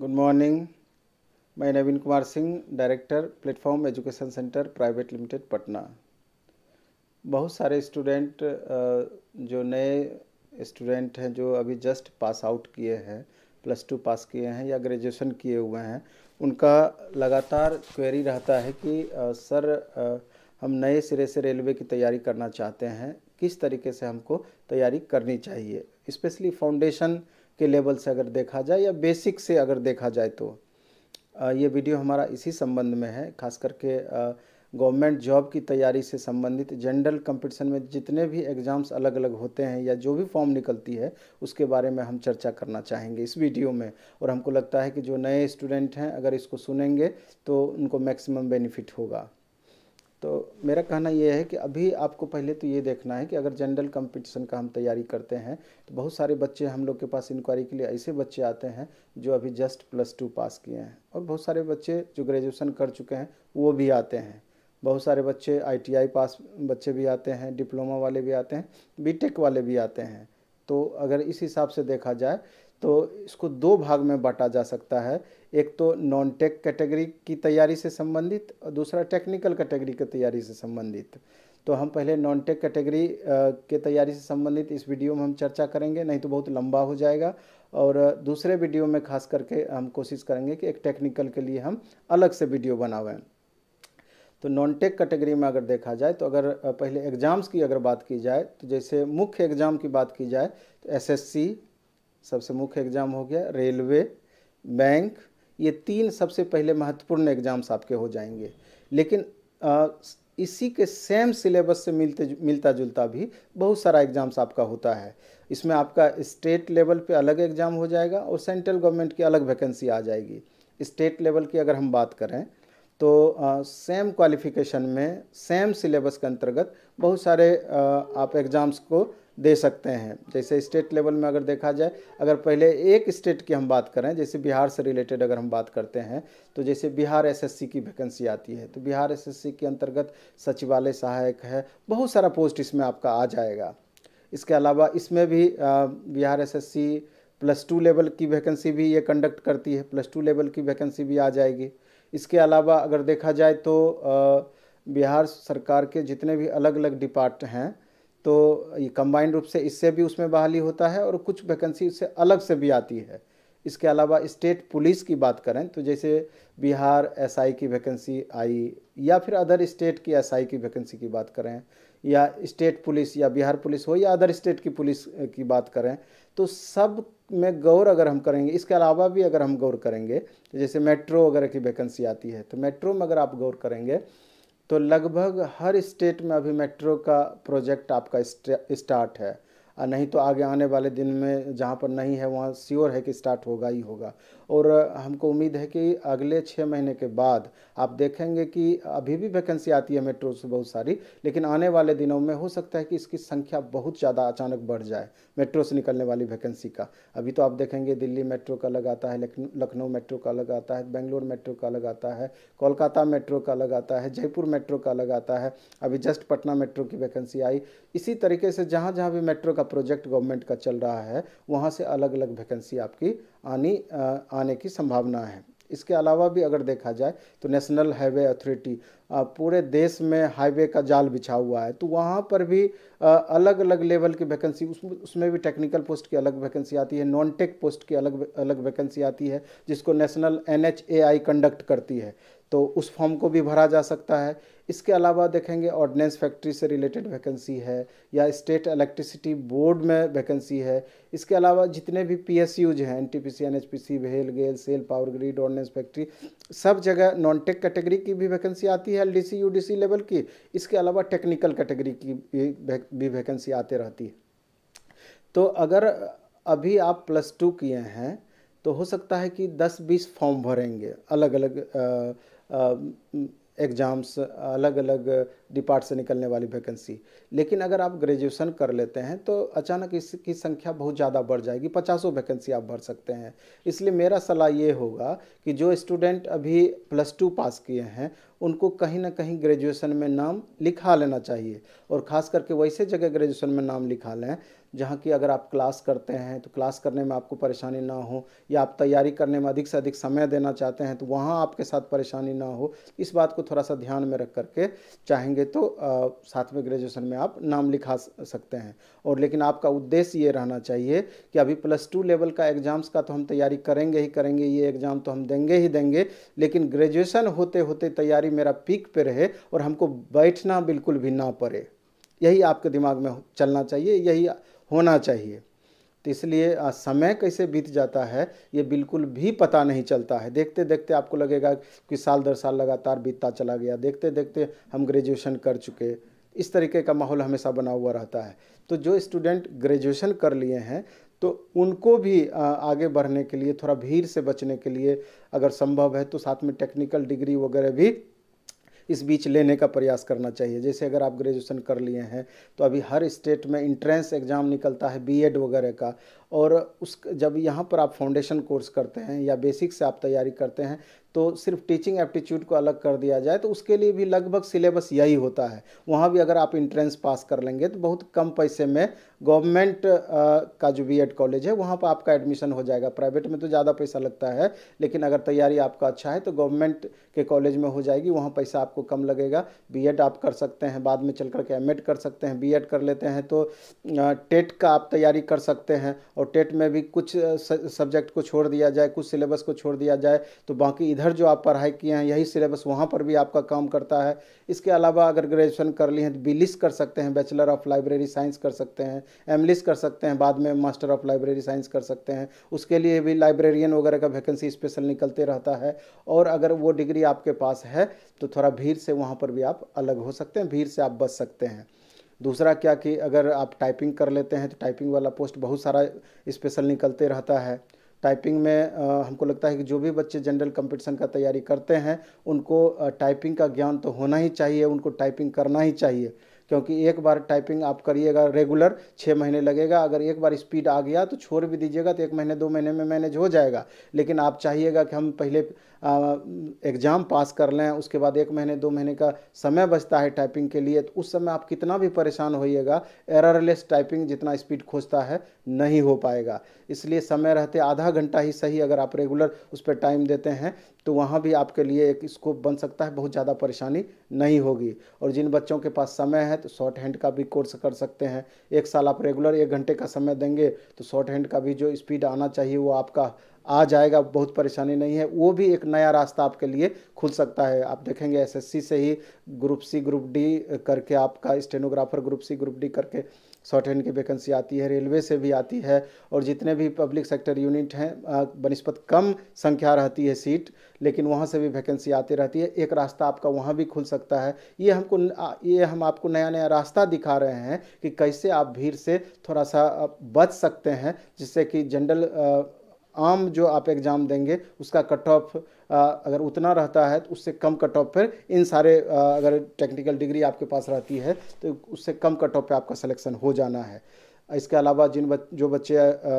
good morning मैं Naveen Kumar Singh director platform education centre private limited Patna बहुत सारे स्टूडेंट जो नए स्टूडेंट हैं जो अभी जस्ट पास आउट किए हैं प्लस टू पास किए हैं या ग्रेजुएशन किए हुए हैं उनका लगातार क्वेरी रहता है कि सर हम नए सिरे से रेलवे की तैयारी करना चाहते हैं किस तरीके से हमको तैयारी करनी चाहिए स्पेशली फाउंडेशन के लेवल से अगर देखा जाए या बेसिक से अगर देखा जाए तो ये वीडियो हमारा इसी संबंध में है खास करके गवर्नमेंट जॉब की तैयारी से संबंधित जनरल कंपटीशन में जितने भी एग्ज़ाम्स अलग अलग होते हैं या जो भी फॉर्म निकलती है उसके बारे में हम चर्चा करना चाहेंगे इस वीडियो में और हमको लगता है कि जो नए स्टूडेंट हैं अगर इसको सुनेंगे तो उनको मैक्सिमम बेनिफिट होगा तो मेरा कहना यह है कि अभी आपको पहले तो ये देखना है कि अगर जनरल कंपटीशन का हम तैयारी करते हैं तो बहुत सारे बच्चे हम लोग के पास इंक्वायरी के लिए ऐसे बच्चे आते हैं जो अभी जस्ट प्लस टू पास किए हैं और बहुत सारे बच्चे जो ग्रेजुएशन कर चुके हैं वो भी आते हैं बहुत सारे बच्चे आईटीआई पास बच्चे भी आते हैं डिप्लोमा वाले भी आते हैं बीटेक वाले भी आते हैं तो अगर इस हिसाब से देखा जाए तो इसको दो भाग में बांटा जा सकता है एक तो नॉन टेक कैटेगरी की तैयारी से संबंधित और दूसरा टेक्निकल कैटेगरी की तैयारी से संबंधित तो हम पहले नॉन टेक कैटेगरी के तैयारी से संबंधित इस वीडियो में हम चर्चा करेंगे नहीं तो बहुत लंबा हो जाएगा और दूसरे वीडियो में खास करके हम कोशिश करेंगे कि एक टेक्निकल के लिए हम अलग से वीडियो बनावें तो नॉन टेक कैटेगरी में अगर देखा जाए तो अगर पहले एग्ज़ाम्स की अगर बात की जाए तो जैसे मुख्य एग्ज़ाम की बात की जाए तो सी सबसे मुख्य एग्ज़ाम हो गया रेलवे बैंक ये तीन सबसे पहले महत्वपूर्ण एग्ज़ाम्स आपके हो जाएंगे लेकिन आ, इसी के सेम सिलेबस से मिलते मिलता जुलता भी बहुत सारा एग्ज़ाम्स आपका होता है इसमें आपका स्टेट लेवल पे अलग एग्ज़ाम हो जाएगा और सेंट्रल गवर्नमेंट की अलग वैकेंसी आ जाएगी स्टेट लेवल की अगर हम बात करें तो सेम क्वालिफ़िकेशन में सेम सिलेबस के अंतर्गत बहुत सारे आ, आप एग्ज़ाम्स को दे सकते हैं जैसे स्टेट लेवल में अगर देखा जाए अगर पहले एक स्टेट की हम बात करें जैसे बिहार से रिलेटेड अगर हम बात करते हैं तो जैसे बिहार एसएससी की वैकेंसी आती है तो बिहार एसएससी के अंतर्गत सचिवालय सहायक है बहुत सारा पोस्ट इसमें आपका आ जाएगा इसके अलावा इसमें भी Bihar S plus two level की वैकेंसी भी ये कंडक्ट करती है प्लस टू लेवल की वैकेंसी भी आ जाएगी इसके अलावा अगर देखा जाए तो बिहार सरकार के जितने भी अलग अलग डिपार्ट हैं तो ये कंबाइंड रूप से इससे भी उसमें बहाली होता है और कुछ वैकेंसी उससे अलग से भी आती है इसके अलावा स्टेट पुलिस की बात करें तो जैसे बिहार एसआई की वैकेंसी आई या फिर अदर स्टेट की एसआई की वैकेंसी की बात करें या स्टेट पुलिस या बिहार पुलिस हो या अदर स्टेट की पुलिस की बात करें तो सब में गौर अगर हम करेंगे इसके अलावा भी अगर हम गौर करेंगे तो जैसे मेट्रो वगैरह की वैकेंसी आती है तो मेट्रो में अगर आप गौर करेंगे तो लगभग हर स्टेट में अभी मेट्रो का प्रोजेक्ट आपका स्टार्ट है नहीं तो आगे आने वाले दिन में जहाँ पर नहीं है वहाँ श्योर है कि स्टार्ट होगा ही होगा और हमको उम्मीद है कि अगले छः महीने के बाद आप देखेंगे कि अभी भी वैकेंसी आती है मेट्रो से बहुत सारी लेकिन आने वाले दिनों में हो सकता है कि इसकी संख्या बहुत ज़्यादा अचानक बढ़ जाए मेट्रो से निकलने वाली वैकेंसी का अभी तो आप देखेंगे दिल्ली मेट्रो का अलग आता है लखनऊ मेट्रो का अलग आता है बेंगलोर मेट्रो का अलग आता है कोलकाता मेट्रो का अलग आता है जयपुर मेट्रो का अलग आता है अभी जस्ट पटना मेट्रो की वैकेंसी आई इसी तरीके से जहाँ जहाँ भी मेट्रो का प्रोजेक्ट गवर्नमेंट का चल रहा है वहाँ से अलग अलग वैकेंसी आपकी आनी आने की संभावना है इसके अलावा भी अगर देखा जाए तो नेशनल हाईवे अथॉरिटी पूरे देश में हाईवे का जाल बिछा हुआ है तो वहाँ पर भी अलग अलग लेवल की वैकेंसी उसमें भी टेक्निकल पोस्ट की अलग वैकेंसी आती है नॉन टेक पोस्ट की अलग अलग वैकेंसी आती है जिसको नेशनल एन कंडक्ट करती है तो उस फॉर्म को भी भरा जा सकता है इसके अलावा देखेंगे ऑर्डिनेंस फैक्ट्री से रिलेटेड वैकेंसी है या स्टेट इलेक्ट्रिसिटी बोर्ड में वैकेंसी है इसके अलावा जितने भी पी एस यूज हैं N T P C N H P C भेल GAIL SAIL power grid ordinance factory सब जगह नॉन टेक कैटेगरी की भी वैकेंसी आती है L D C U D C level की इसके अलावा टेक्निकल कैटेगरी की भी वैकेंसी आते रहती है तो अगर अभी आप प्लस टू किए हैं तो हो सकता है कि दस बीस फॉर्म भरेंगे अलग अलग आ, एग्ज़ाम्स अलग अलग डिपार्ट से निकलने वाली वैकेंसी लेकिन अगर आप ग्रेजुएशन कर लेते हैं तो अचानक इसकी संख्या बहुत ज़्यादा बढ़ जाएगी पचासों वैकेंसी आप भर सकते हैं इसलिए मेरा सलाह ये होगा कि जो स्टूडेंट अभी प्लस टू पास किए हैं उनको कहीं ना कहीं ग्रेजुएशन में नाम लिखा लेना चाहिए और ख़ास करके वैसे जगह ग्रेजुएशन में नाम लिखा लें जहाँ की अगर आप क्लास करते हैं तो क्लास करने में आपको परेशानी ना हो या आप तैयारी करने में अधिक से अधिक समय देना चाहते हैं तो वहाँ आपके साथ परेशानी ना हो इस बात को थोड़ा सा ध्यान में रख करके चाहेंगे लगे तो साथ में ग्रेजुएशन में आप नाम लिखा सकते हैं और लेकिन आपका उद्देश्य ये रहना चाहिए कि अभी प्लस टू लेवल का एग्ज़ाम्स का तो हम तैयारी करेंगे ही करेंगे ये एग्ज़ाम तो हम देंगे ही देंगे लेकिन ग्रेजुएशन होते होते तैयारी मेरा पीक पे रहे और हमको बैठना बिल्कुल भी ना पड़े यही आपके दिमाग में चलना चाहिए यही होना चाहिए तो इसलिए समय कैसे बीत जाता है ये बिल्कुल भी पता नहीं चलता है देखते देखते आपको लगेगा कि साल दर साल लगातार बीतता चला गया देखते देखते हम ग्रेजुएशन कर चुके इस तरीके का माहौल हमेशा बना हुआ रहता है तो जो स्टूडेंट ग्रेजुएशन कर लिए हैं तो उनको भी आगे बढ़ने के लिए थोड़ा भीड़ से बचने के लिए अगर संभव है तो साथ में टेक्निकल डिग्री वगैरह भी इस बीच लेने का प्रयास करना चाहिए जैसे अगर आप ग्रेजुएशन कर लिए हैं तो अभी हर स्टेट में इंट्रेंस एग्ज़ाम निकलता है बीएड वगैरह का और उस जब यहाँ पर आप फाउंडेशन कोर्स करते हैं या बेसिक से आप तैयारी करते हैं तो सिर्फ टीचिंग एप्टीट्यूड को अलग कर दिया जाए तो उसके लिए भी लगभग सिलेबस यही होता है वहाँ भी अगर आप इंट्रेंस पास कर लेंगे तो बहुत कम पैसे में गवर्नमेंट का जो बी कॉलेज है वहाँ पर आपका एडमिशन हो जाएगा प्राइवेट में तो ज़्यादा पैसा लगता है लेकिन अगर तैयारी आपका अच्छा है तो गवर्नमेंट के कॉलेज में हो जाएगी वहाँ पैसा आपको कम लगेगा बी आप कर सकते हैं बाद में चल करके एम कर सकते हैं बी कर लेते हैं तो टेट का आप तैयारी कर सकते हैं और टेट में भी कुछ सब्जेक्ट को छोड़ दिया जाए कुछ सिलेबस को छोड़ दिया जाए तो बाकी इधर जो आप पढ़ाई किए हैं यही सिलेबस वहाँ पर भी आपका काम करता है इसके अलावा अगर ग्रेजुएशन कर ली हैं तो बी कर सकते हैं बैचलर ऑफ लाइब्रेरी साइंस कर सकते हैं एम कर सकते हैं बाद में मास्टर ऑफ लाइब्रेरी साइंस कर सकते हैं उसके लिए भी लाइब्रेरियन वगैरह का वैकेंसी स्पेशल निकलते रहता है और अगर वो डिग्री आपके पास है तो थोड़ा भीड़ से वहाँ पर भी आप अलग हो सकते हैं भीड़ से आप बच सकते हैं दूसरा क्या कि अगर आप टाइपिंग कर लेते हैं तो टाइपिंग वाला पोस्ट बहुत सारा स्पेशल निकलते रहता है टाइपिंग में आ, हमको लगता है कि जो भी बच्चे जनरल कंपटीशन का तैयारी करते हैं उनको टाइपिंग का ज्ञान तो होना ही चाहिए उनको टाइपिंग करना ही चाहिए क्योंकि एक बार टाइपिंग आप करिएगा रेगुलर छः महीने लगेगा अगर एक बार स्पीड आ गया तो छोड़ भी दीजिएगा तो एक महीने दो महीने में मैनेज हो जाएगा लेकिन आप चाहिएगा कि हम पहले एग्ज़ाम पास कर लें उसके बाद एक महीने दो महीने का समय बचता है टाइपिंग के लिए तो उस समय आप कितना भी परेशान होइएगा एररलेस टाइपिंग जितना स्पीड खोजता है नहीं हो पाएगा इसलिए समय रहते आधा घंटा ही सही अगर आप रेगुलर उस पर टाइम देते हैं तो वहाँ भी आपके लिए एक स्कोप बन सकता है बहुत ज़्यादा परेशानी नहीं होगी और जिन बच्चों के पास समय है तो शॉर्ट हैंड का भी कोर्स कर सकते हैं एक साल आप रेगुलर एक घंटे का समय देंगे तो शॉर्ट हैंड का भी जो स्पीड आना चाहिए वो आपका आ जाएगा बहुत परेशानी नहीं है वो भी एक नया रास्ता आपके लिए खुल सकता है आप देखेंगे एसएससी से ही ग्रुप सी ग्रुप डी करके आपका stenographer group C group D करके शॉर्ट हैंड की वैकेंसी आती है रेलवे से भी आती है और जितने भी पब्लिक सेक्टर यूनिट हैं बनस्पत कम संख्या रहती है सीट लेकिन वहाँ से भी वैकेंसी आती रहती है एक रास्ता आपका वहाँ भी खुल सकता है ये हमको ये हम आपको नया नया रास्ता दिखा रहे हैं कि कैसे आप भीड़ से थोड़ा सा बच सकते हैं जिससे कि जनरल आम जो आप एग्ज़ाम देंगे उसका कट ऑफ अगर उतना रहता है तो उससे कम कट ऑफ पर इन सारे अगर टेक्निकल डिग्री आपके पास रहती है तो उससे कम कट ऑफ पर आपका सिलेक्शन हो जाना है इसके अलावा जिन बच, जो बच्चे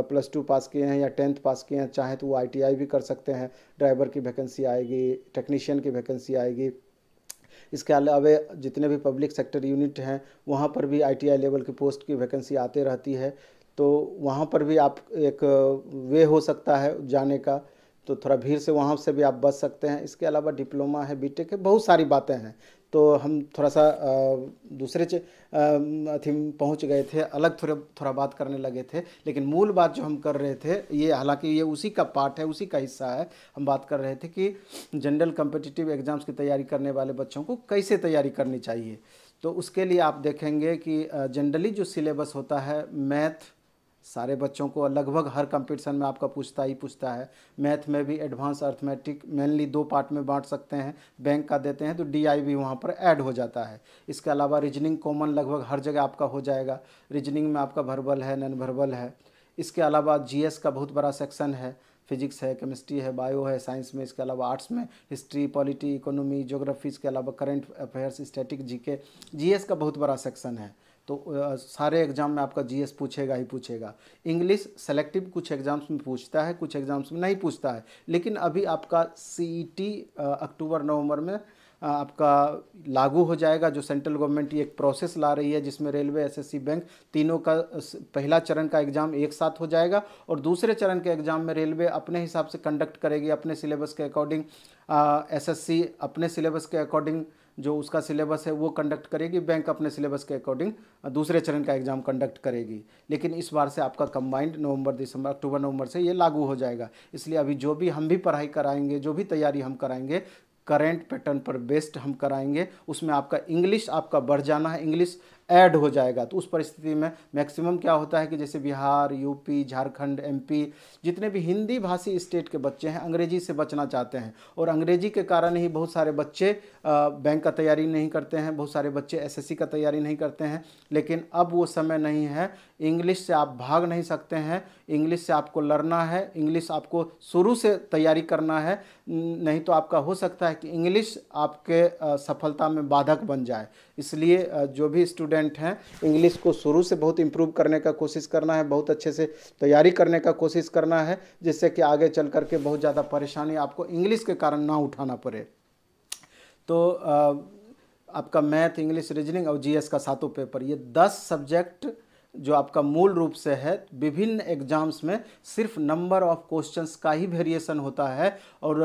प्लस टू पास किए हैं या टेंथ पास किए हैं चाहे तो वो आईटीआई भी कर सकते हैं ड्राइवर की वैकेंसी आएगी टेक्नीशियन की वैकेंसी आएगी इसके अलावा जितने भी पब्लिक सेक्टर यूनिट हैं वहाँ पर भी आईटीआई लेवल की पोस्ट की वैकेंसी आते रहती है तो वहाँ पर भी आप एक वे हो सकता है जाने का तो थोड़ा भीड़ से वहाँ से भी आप बच सकते हैं इसके अलावा डिप्लोमा है बीटेक है बहुत सारी बातें हैं तो हम थोड़ा सा दूसरे अथी पहुँच गए थे अलग थोड़ा थोड़ा बात करने लगे थे लेकिन मूल बात जो हम कर रहे थे ये हालांकि ये उसी का पार्ट है उसी का हिस्सा है हम बात कर रहे थे कि जनरल कम्पिटिटिव एग्ज़ाम्स की तैयारी करने वाले बच्चों को कैसे तैयारी करनी चाहिए तो उसके लिए आप देखेंगे कि जनरली जो सिलेबस होता है मैथ सारे बच्चों को लगभग हर कंपटीशन में आपका पूछता ही पूछता है मैथ में भी एडवांस अर्थमेटिक मेनली दो पार्ट में बांट सकते हैं बैंक का देते हैं तो डी आई भी वहाँ पर ऐड हो जाता है इसके अलावा रीजनिंग कॉमन लगभग हर जगह आपका हो जाएगा रीजनिंग में आपका भरबल है नॉन भरबल है इसके अलावा जी का बहुत बड़ा सेक्शन है फिजिक्स है केमिस्ट्री है बायो है साइंस में इसके अलावा आर्ट्स में हिस्ट्री पॉलिटी इकोनॉमी जोग्राफी इसके अलावा current affairs static GK GS का बहुत बड़ा सेक्शन है तो सारे एग्ज़ाम में आपका जीएस पूछेगा ही पूछेगा इंग्लिश सेलेक्टिव कुछ एग्ज़ाम्स में पूछता है कुछ एग्ज़ाम्स में नहीं पूछता है लेकिन अभी आपका सी e अक्टूबर नवंबर में आपका लागू हो जाएगा जो सेंट्रल गवर्नमेंट एक प्रोसेस ला रही है जिसमें रेलवे एसएससी बैंक तीनों का पहला चरण का एग्ज़ाम एक साथ हो जाएगा और दूसरे चरण के एग्ज़ाम में रेलवे अपने हिसाब से कंडक्ट करेगी अपने सिलेबस के अकॉर्डिंग एसएससी अपने सिलेबस के अकॉर्डिंग जो उसका सिलेबस है वो कंडक्ट करेगी बैंक अपने सिलेबस के अकॉर्डिंग दूसरे चरण का एग्जाम कंडक्ट करेगी लेकिन इस बार से आपका कंबाइंड नवंबर दिसंबर अक्टूबर नवंबर से ये लागू हो जाएगा इसलिए अभी जो भी हम भी पढ़ाई कराएंगे जो भी तैयारी हम कराएंगे करेंट पैटर्न पर बेस्ड हम कराएंगे उसमें आपका इंग्लिश आपका बढ़ जाना है इंग्लिश ऐड हो जाएगा तो उस परिस्थिति में मैक्सिमम क्या होता है कि जैसे बिहार यूपी झारखंड एमपी जितने भी हिंदी भाषी स्टेट के बच्चे हैं अंग्रेजी से बचना चाहते हैं और अंग्रेजी के कारण ही बहुत सारे बच्चे बैंक का तैयारी नहीं करते हैं बहुत सारे बच्चे एसएससी का तैयारी नहीं करते हैं लेकिन अब वो समय नहीं है इंग्लिश से आप भाग नहीं सकते हैं इंग्लिश से आपको लड़ना है इंग्लिश आपको शुरू से तैयारी करना है नहीं तो आपका हो सकता है कि इंग्लिश आपके सफलता में बाधक बन जाए इसलिए जो भी स्टूडेंट हैं इंग्लिश को शुरू से बहुत इम्प्रूव करने का कोशिश करना है बहुत अच्छे से तैयारी करने का कोशिश करना है जिससे कि आगे चल करके बहुत ज़्यादा परेशानी आपको इंग्लिश के कारण ना उठाना पड़े तो आपका मैथ इंग्लिश रीजनिंग और जीएस का सातों पेपर ये दस सब्जेक्ट जो आपका मूल रूप से है विभिन्न एग्जाम्स में सिर्फ नंबर ऑफ क्वेश्चंस का ही वेरिएशन होता है और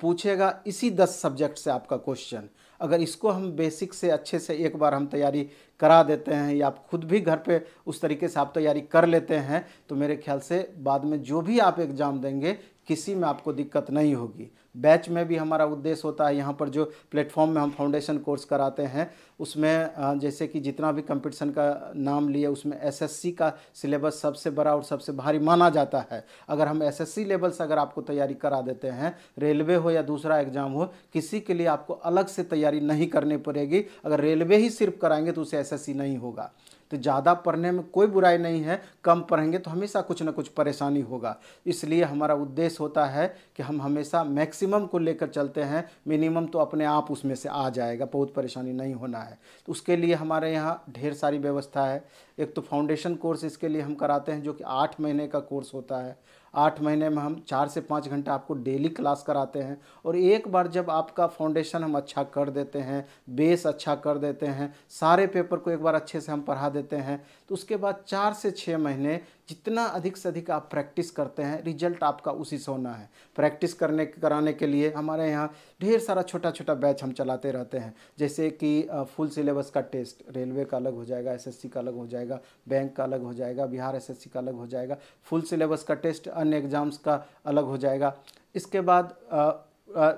पूछेगा इसी दस सब्जेक्ट से आपका क्वेश्चन अगर इसको हम बेसिक से अच्छे से एक बार हम तैयारी करा देते हैं या आप खुद भी घर पे उस तरीके से आप तैयारी कर लेते हैं तो मेरे ख्याल से बाद में जो भी आप एग्ज़ाम देंगे किसी में आपको दिक्कत नहीं होगी बैच में भी हमारा उद्देश्य होता है यहाँ पर जो प्लेटफॉर्म में हम फाउंडेशन कोर्स कराते हैं उसमें जैसे कि जितना भी कंपटीशन का नाम लिए उसमें एसएससी का सिलेबस सबसे बड़ा और सबसे भारी माना जाता है अगर हम एसएससी लेवल से अगर आपको तैयारी करा देते हैं रेलवे हो या दूसरा एग्जाम हो किसी के लिए आपको अलग से तैयारी नहीं करनी पड़ेगी अगर रेलवे ही सिर्फ कराएंगे तो उसे एस नहीं होगा तो ज़्यादा पढ़ने में कोई बुराई नहीं है कम पढ़ेंगे तो हमेशा कुछ ना कुछ परेशानी होगा इसलिए हमारा उद्देश्य होता है कि हम हमेशा मैक्सिमम को लेकर चलते हैं मिनिमम तो अपने आप उसमें से आ जाएगा बहुत परेशानी नहीं होना है तो उसके लिए हमारे यहाँ ढेर सारी व्यवस्था है एक तो फाउंडेशन कोर्स इसके लिए हम कराते हैं जो कि आठ महीने का कोर्स होता है आठ महीने में हम चार से पाँच घंटा आपको डेली क्लास कराते हैं और एक बार जब आपका फाउंडेशन हम अच्छा कर देते हैं बेस अच्छा कर देते हैं सारे पेपर को एक बार अच्छे से हम पढ़ा देते हैं तो उसके बाद चार से छः महीने जितना अधिक से अधिक आप प्रैक्टिस करते हैं रिजल्ट आपका उसी से होना है प्रैक्टिस करने कराने के लिए हमारे यहाँ ढेर सारा छोटा छोटा बैच हम चलाते रहते हैं जैसे कि फुल सिलेबस का टेस्ट रेलवे का अलग हो जाएगा एस का अलग हो जाएगा बैंक का अलग हो जाएगा बिहार एस का अलग हो जाएगा फुल सिलेबस का टेस्ट अन्य एग्ज़ाम्स का अलग हो जाएगा इसके बाद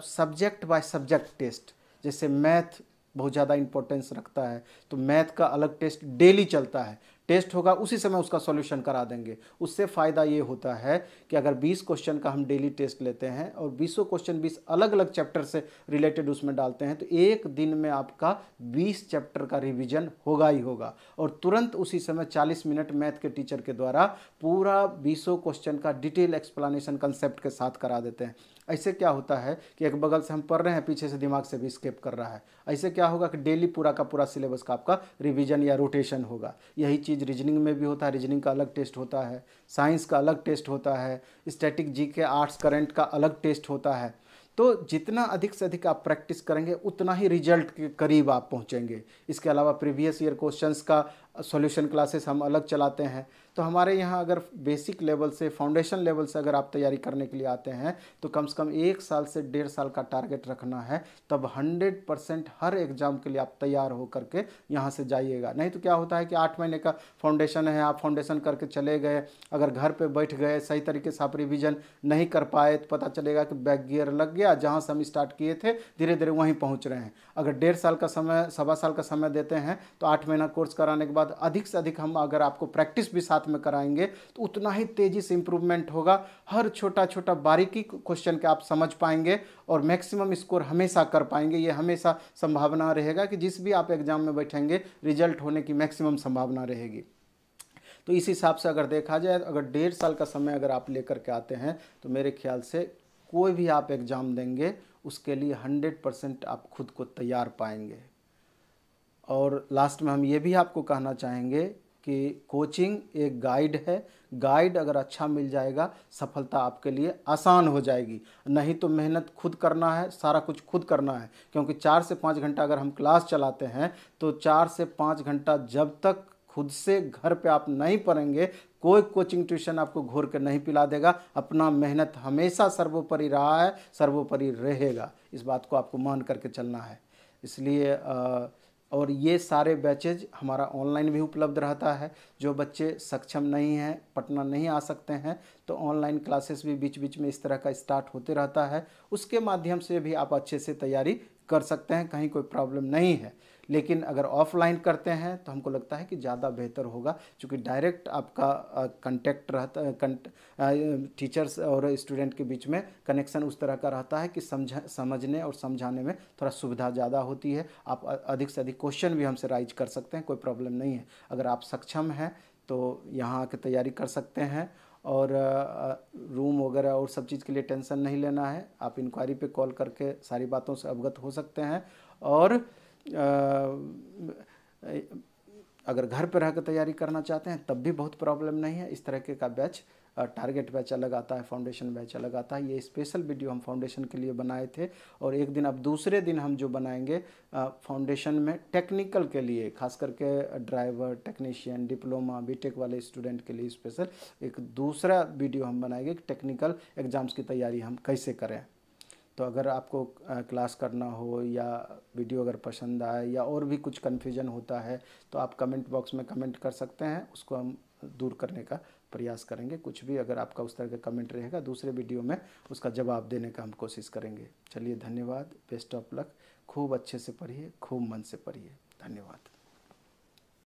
सब्जेक्ट बाय सब्जेक्ट टेस्ट जैसे मैथ बहुत ज़्यादा इंपॉर्टेंस रखता है तो मैथ का अलग टेस्ट डेली चलता है टेस्ट होगा उसी समय उसका सॉल्यूशन करा देंगे उससे फ़ायदा ये होता है कि अगर 20 क्वेश्चन का हम डेली टेस्ट लेते हैं और 20 क्वेश्चन 20 अलग अलग चैप्टर से रिलेटेड उसमें डालते हैं तो एक दिन में आपका 20 चैप्टर का रिविजन होगा ही होगा और तुरंत उसी समय 40 मिनट मैथ के टीचर के द्वारा पूरा बीसों क्वेश्चन का डिटेल एक्सप्लानशन कंसेप्ट के साथ करा देते हैं ऐसे क्या होता है कि एक बगल से हम पढ़ रहे हैं पीछे से दिमाग से भी स्केप कर रहा है ऐसे क्या होगा कि डेली पूरा का पूरा सिलेबस का आपका रिविजन या रोटेशन होगा यही चीज़ रीजनिंग में भी होता है रीजनिंग का अलग टेस्ट होता है साइंस का अलग टेस्ट होता है स्टैटिक जी के आर्ट्स करेंट का अलग टेस्ट होता है तो जितना अधिक से अधिक आप प्रैक्टिस करेंगे उतना ही रिजल्ट के करीब आप पहुंचेंगे इसके अलावा प्रीवियस ईयर क्वेश्चंस का सॉल्यूशन क्लासेस हम अलग चलाते हैं तो हमारे यहाँ अगर बेसिक लेवल से फाउंडेशन लेवल से अगर आप तैयारी करने के लिए आते हैं तो कम से कम एक साल से डेढ़ साल का टारगेट रखना है तब हंड्रेड परसेंट हर एग्ज़ाम के लिए आप तैयार हो करके यहाँ से जाइएगा नहीं तो क्या होता है कि आठ महीने का फाउंडेशन है आप फाउंडेशन करके चले गए अगर घर पर बैठ गए सही तरीके से आप रिविज़न नहीं कर पाए तो पता चलेगा कि बैक गियर लग गया जहाँ से हम स्टार्ट किए थे धीरे धीरे वहीं पहुँच रहे हैं अगर डेढ़ साल का समय सवा साल का समय देते हैं तो आठ महीना कोर्स कराने के बाद अधिक से अधिक हम अगर आपको प्रैक्टिस भी साथ में कराएंगे तो उतना ही तेज़ी से इंप्रूवमेंट होगा हर छोटा छोटा बारीकी क्वेश्चन के आप समझ पाएंगे और मैक्सिमम स्कोर हमेशा कर पाएंगे ये हमेशा संभावना रहेगा कि जिस भी आप एग्ज़ाम में बैठेंगे रिजल्ट होने की मैक्सिमम संभावना रहेगी तो इस हिसाब से अगर देखा जाए अगर डेढ़ साल का समय अगर आप लेकर के आते हैं तो मेरे ख्याल से कोई भी आप एग्ज़ाम देंगे उसके लिए हंड्रेड परसेंट आप खुद को तैयार पाएंगे और लास्ट में हम ये भी आपको कहना चाहेंगे कि कोचिंग एक गाइड है गाइड अगर अच्छा मिल जाएगा सफलता आपके लिए आसान हो जाएगी नहीं तो मेहनत खुद करना है सारा कुछ खुद करना है क्योंकि चार से पाँच घंटा अगर हम क्लास चलाते हैं तो चार से पाँच घंटा जब तक खुद से घर पे आप नहीं पढ़ेंगे कोई कोचिंग ट्यूशन आपको घोर के नहीं पिला देगा अपना मेहनत हमेशा सर्वोपरि रहा है सर्वोपरि रहेगा इस बात को आपको मान करके चलना है इसलिए आ, और ये सारे बैचेज हमारा ऑनलाइन भी उपलब्ध रहता है जो बच्चे सक्षम नहीं हैं पटना नहीं आ सकते हैं तो ऑनलाइन क्लासेस भी बीच बीच में इस तरह का स्टार्ट होते रहता है उसके माध्यम से भी आप अच्छे से तैयारी कर सकते हैं कहीं कोई प्रॉब्लम नहीं है लेकिन अगर ऑफलाइन करते हैं तो हमको लगता है कि ज़्यादा बेहतर होगा क्योंकि डायरेक्ट आपका कंटेक्ट रहता कंट, टीचर्स और स्टूडेंट के बीच में कनेक्शन उस तरह का रहता है कि समझ समझने और समझाने में थोड़ा सुविधा ज़्यादा होती है आप अधिक से अधिक क्वेश्चन भी हमसे राइज कर सकते हैं कोई प्रॉब्लम नहीं है अगर आप सक्षम हैं तो यहाँ आके तैयारी कर सकते हैं और रूम वगैरह और सब चीज़ के लिए टेंशन नहीं लेना है आप इंक्वायरी पे कॉल करके सारी बातों से अवगत हो सकते हैं और अगर घर पर रहकर तैयारी करना चाहते हैं तब भी बहुत प्रॉब्लम नहीं है इस तरह के का बैच टारगेट बैच अलग आता है फाउंडेशन बैच अलग आता है ये स्पेशल वीडियो हम फाउंडेशन के लिए बनाए थे और एक दिन अब दूसरे दिन हम जो बनाएंगे फाउंडेशन में टेक्निकल के लिए खास करके ड्राइवर टेक्नीशियन डिप्लोमा बीटेक वाले स्टूडेंट के लिए स्पेशल एक दूसरा वीडियो हम बनाएंगे टेक्निकल एग्ज़ाम्स की तैयारी हम कैसे करें तो अगर आपको क्लास करना हो या वीडियो अगर पसंद आए या और भी कुछ कन्फ्यूजन होता है तो आप कमेंट बॉक्स में कमेंट कर सकते हैं उसको हम दूर करने का प्रयास करेंगे कुछ भी अगर आपका उस तरह का कमेंट रहेगा दूसरे वीडियो में उसका जवाब देने का हम कोशिश करेंगे चलिए धन्यवाद बेस्ट ऑफ लक खूब अच्छे से पढ़िए खूब मन से पढ़िए धन्यवाद